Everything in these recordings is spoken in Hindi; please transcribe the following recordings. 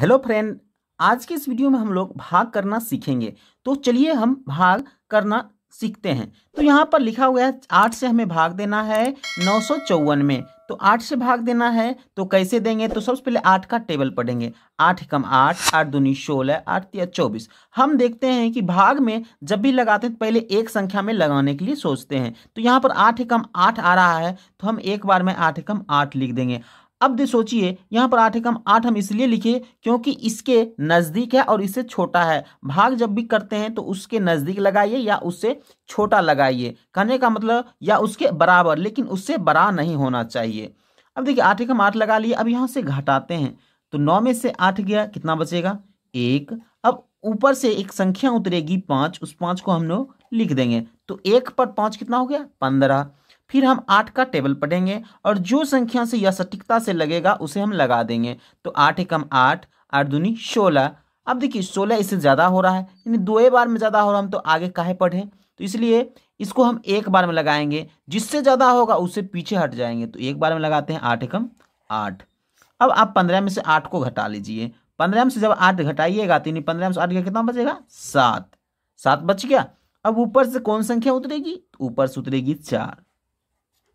हेलो फ्रेंड आज के इस वीडियो में हम लोग भाग करना सीखेंगे तो चलिए हम भाग करना सीखते हैं तो यहाँ पर लिखा हुआ है आठ से हमें भाग देना है नौ सौ चौवन में तो आठ से भाग देना है तो कैसे देंगे तो सबसे पहले आठ का टेबल पढ़ेंगे आठ कम आठ आठ दूनी सोलह आठ या चौबीस हम देखते हैं कि भाग में जब भी लगाते हैं तो पहले एक संख्या में लगाने के लिए सोचते हैं तो यहाँ पर आठ कम आठ आ रहा है तो हम एक बार में आठ कम आठ लिख देंगे अब दे सोचिए यहाँ पर एकम आठ हम इसलिए लिखे क्योंकि इसके नज़दीक है और इससे छोटा है भाग जब भी करते हैं तो उसके नज़दीक लगाइए या उससे छोटा लगाइए कहने का मतलब या उसके बराबर लेकिन उससे बड़ा नहीं होना चाहिए अब देखिए एकम आठ लगा लिए अब यहाँ से घटाते हैं तो नौ में से आठ गया कितना बचेगा एक अब ऊपर से एक संख्या उतरेगी पाँच उस पाँच को हम लोग लिख देंगे तो एक पर पाँच कितना हो गया पंद्रह फिर हम आठ का टेबल पढ़ेंगे और जो संख्या से यह सटीकता से लगेगा उसे हम लगा देंगे तो आठ एकम आठ आठ दूनी सोलह अब देखिए सोलह इससे ज़्यादा हो रहा है यानी दो बार में ज़्यादा हो रहा हम तो आगे काहे पढ़ें तो इसलिए इसको हम एक बार में लगाएंगे जिससे ज़्यादा होगा उससे पीछे हट जाएंगे तो एक बार में लगाते हैं आठ एकम आठ अब आप पंद्रह में से आठ को घटा लीजिए पंद्रह में से जब आठ घटाइएगा तो यानी पंद्रह में से आठ का कितना बचेगा सात सात बच गया अब ऊपर से कौन संख्या उतरेगी तो ऊपर से उतरेगी चार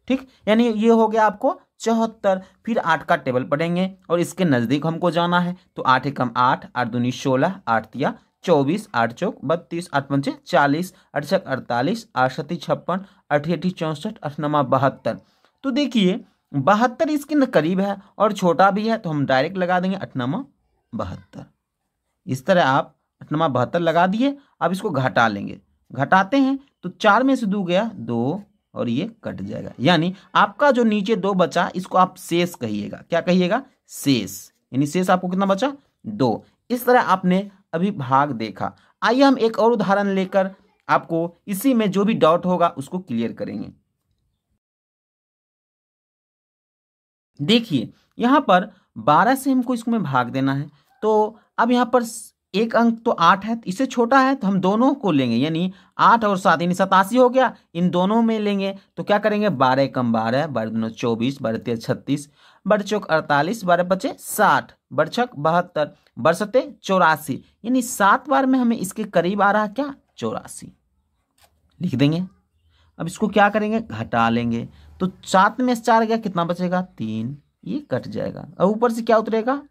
ठीक यानी ये हो गया आपको चौहत्तर फिर आठ का टेबल पढ़ेंगे और इसके नज़दीक हमको जाना है तो आठ एकम आठ आठ दूनी सोलह आठ तिया चौबीस आठ चौक बत्तीस आठ पंचे चालीस अड़सठ अड़तालीस सती छप्पन अठी चौंसठ नवा बहत्तर तो देखिए बहत्तर इसके करीब है और छोटा भी है तो हम डायरेक्ट लगा देंगे नवा बहत्तर इस तरह आप नवा बहत्तर लगा दिए अब इसको घटा लेंगे घटाते हैं तो चार में से दो गया दो और ये कट जाएगा यानी आपका जो नीचे दो बचा इसको आप शेष कहिएगा क्या कहिएगा शेष यानी शेष आपको कितना बचा दो इस तरह आपने अभी भाग देखा आइए हम एक और उदाहरण लेकर आपको इसी में जो भी डाउट होगा उसको क्लियर करेंगे देखिए यहां पर बारह से हमको इसमें भाग देना है तो अब यहां पर एक अंक तो आठ है तो इससे छोटा है तो हम दोनों को लेंगे यानी आठ और सात यानी सतासी हो गया इन दोनों में लेंगे तो क्या करेंगे बारह कम बारह बारह दोनों चौबीस बारह तेरह छत्तीस बारह चौक अड़तालीस बारह पचे साठ बारह छक बहत्तर बारह सत्ते चौरासी यानी सात बार में हमें इसके करीब आ रहा क्या चौरासी लिख देंगे अब इसको क्या करेंगे घटा लेंगे तो सात में चार गया कितना बचेगा तीन ये कट जाएगा अब ऊपर से क्या उतरेगा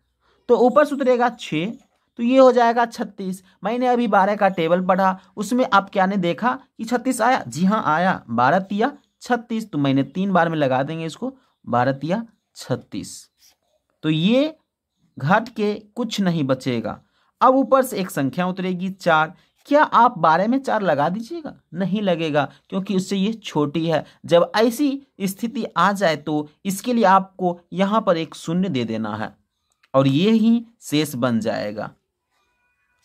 तो ऊपर से उतरेगा छः तो ये हो जाएगा छत्तीस मैंने अभी बारह का टेबल पढ़ा उसमें आप क्या ने देखा कि छत्तीस आया जी हाँ आया बारह तिया छत्तीस तो मैंने तीन बार में लगा देंगे इसको बारह तिया छत्तीस तो ये घट के कुछ नहीं बचेगा अब ऊपर से एक संख्या उतरेगी चार क्या आप बारह में चार लगा दीजिएगा नहीं लगेगा क्योंकि उससे ये छोटी है जब ऐसी स्थिति आ जाए तो इसके लिए आपको यहाँ पर एक शून्य दे देना है और ये ही शेष बन जाएगा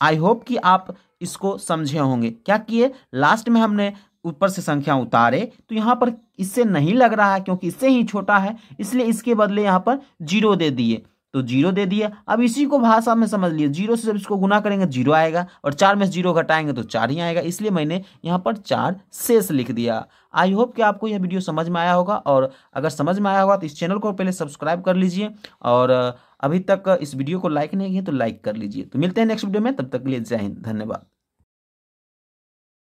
आई होप कि आप इसको समझे होंगे क्या किए लास्ट में हमने ऊपर से संख्या उतारे तो यहाँ पर इससे नहीं लग रहा है क्योंकि इससे ही छोटा है इसलिए इसके बदले यहाँ पर जीरो दे दिए तो जीरो दे दिया अब इसी को भाषा में समझ लिया जीरो से जब इसको गुना करेंगे जीरो आएगा और चार में से जीरो घटाएंगे तो चार ही आएगा इसलिए मैंने यहाँ पर चार शेष लिख दिया आई होप कि आपको यह वीडियो समझ में आया होगा और अगर समझ में आया होगा तो इस चैनल को पहले सब्सक्राइब कर लीजिए और अभी तक इस वीडियो को लाइक नहीं किया तो लाइक कर लीजिए तो मिलते हैं नेक्स्ट वीडियो में तब तक के लिए जय हिंद धन्यवाद